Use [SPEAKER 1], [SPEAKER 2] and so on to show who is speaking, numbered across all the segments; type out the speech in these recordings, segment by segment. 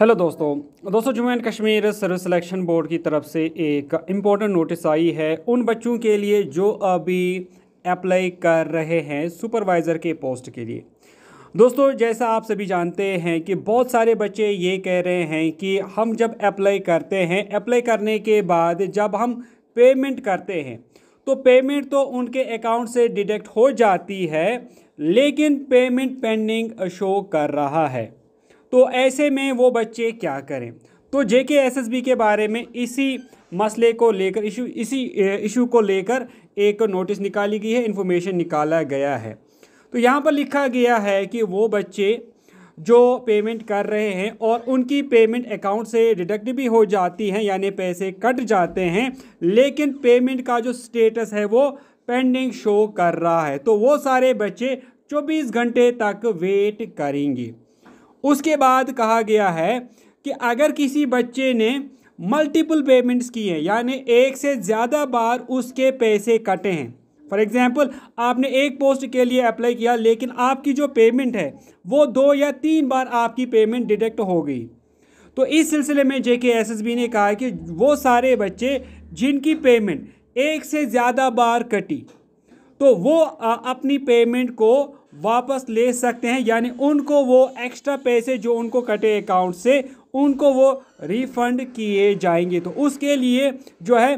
[SPEAKER 1] hello दोस्तों दोस्तों Jammu and Kashmir service selection board की तरफ से एक इम्पोर्टेंट नोटिस आई है उन बच्चों के लिए जो अभी अप्लाई कर रहे हैं सुपरवाइज़र के पोस्ट के लिए दोस्तों जैसा आप सभी जानते हैं कि बहुत सारे बच्चे ये कह रहे हैं कि हम जब अप्लाई करते हैं अप्लाई करने के बाद जब हम पेमेंट करते हैं तो पेमेंट तो उनके अकाउंट से डिडक्ट हो जाती है लेकिन पेमेंट पेंडिंग शो कर रहा है तो ऐसे में वो बच्चे क्या करें तो जे के एस एस बी के बारे में इसी मसले को लेकर इशू इसी इशू को लेकर एक नोटिस निकाली गई है इन्फॉर्मेशन निकाला गया है तो यहाँ पर लिखा गया है कि वो बच्चे जो पेमेंट कर रहे हैं और उनकी पेमेंट अकाउंट से डिडक्ट भी हो जाती हैं यानी पैसे कट जाते हैं लेकिन पेमेंट का जो स्टेटस है वो पेंडिंग शो कर रहा है तो वो सारे बच्चे 24 घंटे तक वेट करेंगी उसके बाद कहा गया है कि अगर किसी बच्चे ने मल्टीपल पेमेंट्स किए हैं यानी एक से ज़्यादा बार उसके पैसे कटे हैं फॉर एग्ज़ाम्पल आपने एक पोस्ट के लिए अप्लाई किया लेकिन आपकी जो पेमेंट है वो दो या तीन बार आपकी पेमेंट डिटेक्ट हो गई तो इस सिलसिले में जे ने कहा कि वो सारे बच्चे जिनकी पेमेंट एक से ज़्यादा बार कटी तो वो अपनी पेमेंट को वापस ले सकते हैं यानी उनको वो एक्स्ट्रा पैसे जो उनको कटे अकाउंट से उनको वो रिफ़ंड किए जाएंगे तो उसके लिए जो है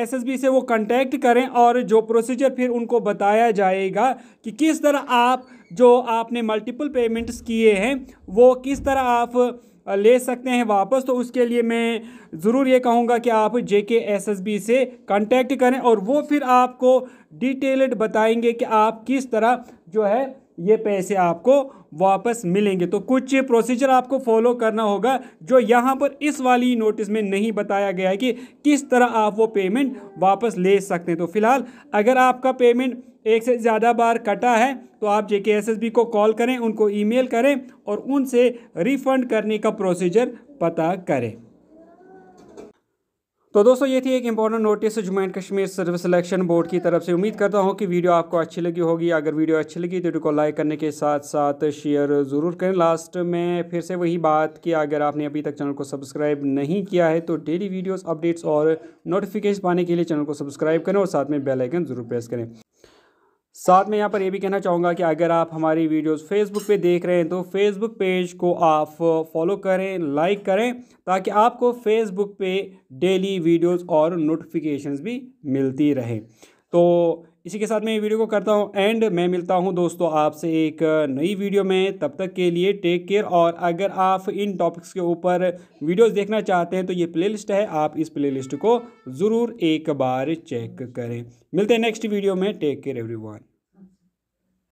[SPEAKER 1] एस बी से वो कांटेक्ट करें और जो प्रोसीजर फिर उनको बताया जाएगा कि किस तरह आप जो आपने मल्टीपल पेमेंट्स किए हैं वो किस तरह आप ले सकते हैं वापस तो उसके लिए मैं ज़रूर ये कहूँगा कि आप J K S S B से कंटेक्ट करें और वो फिर आपको डिटेल्ड बताएंगे कि आप किस तरह जो है ये पैसे आपको वापस मिलेंगे तो कुछ प्रोसीजर आपको फॉलो करना होगा जो यहाँ पर इस वाली नोटिस में नहीं बताया गया है कि किस तरह आप वो पेमेंट वापस ले सकते हैं तो फिलहाल अगर आपका पेमेंट एक से ज़्यादा बार कटा है तो आप जे को कॉल करें उनको ईमेल करें और उनसे रिफ़ंड करने का प्रोसीजर पता करें तो दोस्तों ये थी एक important notice Jammu and Kashmir service selection board की तरफ से उम्मीद करता हूँ कि वीडियो आपको अच्छी लगी होगी अगर वीडियो अच्छी लगी तो वीडियो को लाइक करने के साथ साथ शेयर ज़रूर करें लास्ट में फिर से वही बात कि अगर आपने अभी तक चैनल को सब्सक्राइब नहीं किया है तो डेली वीडियोज़ अपडेट्स और नोटिफिकेशन पाने के लिए चैनल को सब्सक्राइब करें और साथ में बेलाइकन ज़रूर प्रेस करें साथ में यहाँ पर ये भी कहना चाहूँगा कि अगर आप हमारी वीडियोस फेसबुक पे देख रहे हैं तो फेसबुक पेज को आप फॉलो करें लाइक करें ताकि आपको फेसबुक पे डेली वीडियोस और नोटिफिकेशंस भी मिलती रहे तो इसी के साथ मैं ये वीडियो को करता हूँ एंड मैं मिलता हूँ दोस्तों आपसे एक नई वीडियो में तब तक के लिए टेक केयर और अगर आप इन टॉपिक्स के ऊपर वीडियोस देखना चाहते हैं तो ये प्लेलिस्ट है आप इस प्लेलिस्ट को ज़रूर एक बार चेक करें मिलते हैं नेक्स्ट वीडियो में टेक केयर एवरीवन